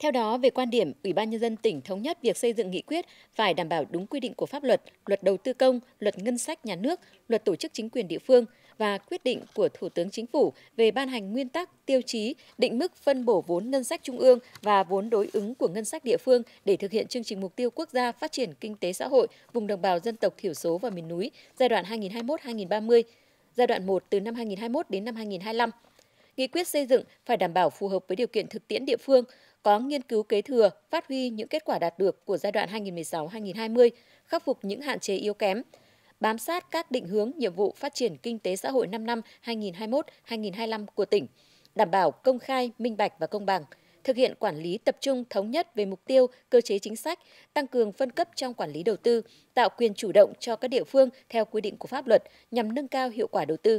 Theo đó, về quan điểm, Ủy ban Nhân dân tỉnh thống nhất việc xây dựng nghị quyết phải đảm bảo đúng quy định của pháp luật, luật đầu tư công, luật ngân sách nhà nước, luật tổ chức chính quyền địa phương và quyết định của Thủ tướng Chính phủ về ban hành nguyên tắc, tiêu chí, định mức phân bổ vốn ngân sách trung ương và vốn đối ứng của ngân sách địa phương để thực hiện chương trình mục tiêu quốc gia phát triển kinh tế xã hội vùng đồng bào dân tộc thiểu số và miền núi giai đoạn 2021-2030, giai đoạn 1 từ năm 2021 đến năm 2025 nghị quyết xây dựng phải đảm bảo phù hợp với điều kiện thực tiễn địa phương, có nghiên cứu kế thừa, phát huy những kết quả đạt được của giai đoạn 2016-2020, khắc phục những hạn chế yếu kém, bám sát các định hướng nhiệm vụ phát triển kinh tế xã hội 5 năm 2021-2025 của tỉnh, đảm bảo công khai, minh bạch và công bằng, thực hiện quản lý tập trung thống nhất về mục tiêu, cơ chế chính sách, tăng cường phân cấp trong quản lý đầu tư, tạo quyền chủ động cho các địa phương theo quy định của pháp luật nhằm nâng cao hiệu quả đầu tư.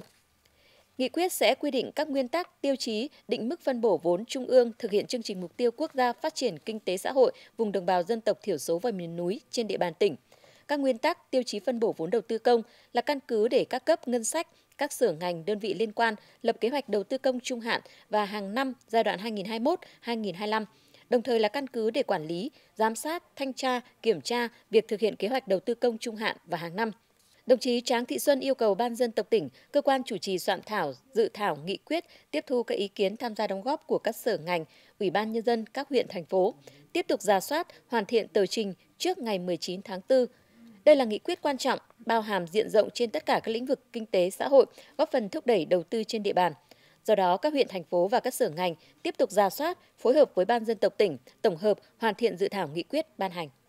Nghị quyết sẽ quy định các nguyên tắc, tiêu chí, định mức phân bổ vốn trung ương thực hiện chương trình mục tiêu quốc gia phát triển kinh tế xã hội vùng đồng bào dân tộc thiểu số và miền núi trên địa bàn tỉnh. Các nguyên tắc, tiêu chí phân bổ vốn đầu tư công là căn cứ để các cấp ngân sách, các sở ngành, đơn vị liên quan lập kế hoạch đầu tư công trung hạn và hàng năm giai đoạn 2021-2025 đồng thời là căn cứ để quản lý, giám sát, thanh tra, kiểm tra việc thực hiện kế hoạch đầu tư công trung hạn và hàng năm. Đồng chí Tráng Thị Xuân yêu cầu Ban dân tộc tỉnh, cơ quan chủ trì soạn thảo, dự thảo nghị quyết, tiếp thu các ý kiến tham gia đóng góp của các sở ngành, Ủy ban Nhân dân các huyện, thành phố, tiếp tục ra soát, hoàn thiện tờ trình trước ngày 19 tháng 4. Đây là nghị quyết quan trọng, bao hàm diện rộng trên tất cả các lĩnh vực kinh tế xã hội, góp phần thúc đẩy đầu tư trên địa bàn. Do đó, các huyện, thành phố và các sở ngành tiếp tục ra soát, phối hợp với Ban dân tộc tỉnh, tổng hợp, hoàn thiện dự thảo nghị quyết ban hành.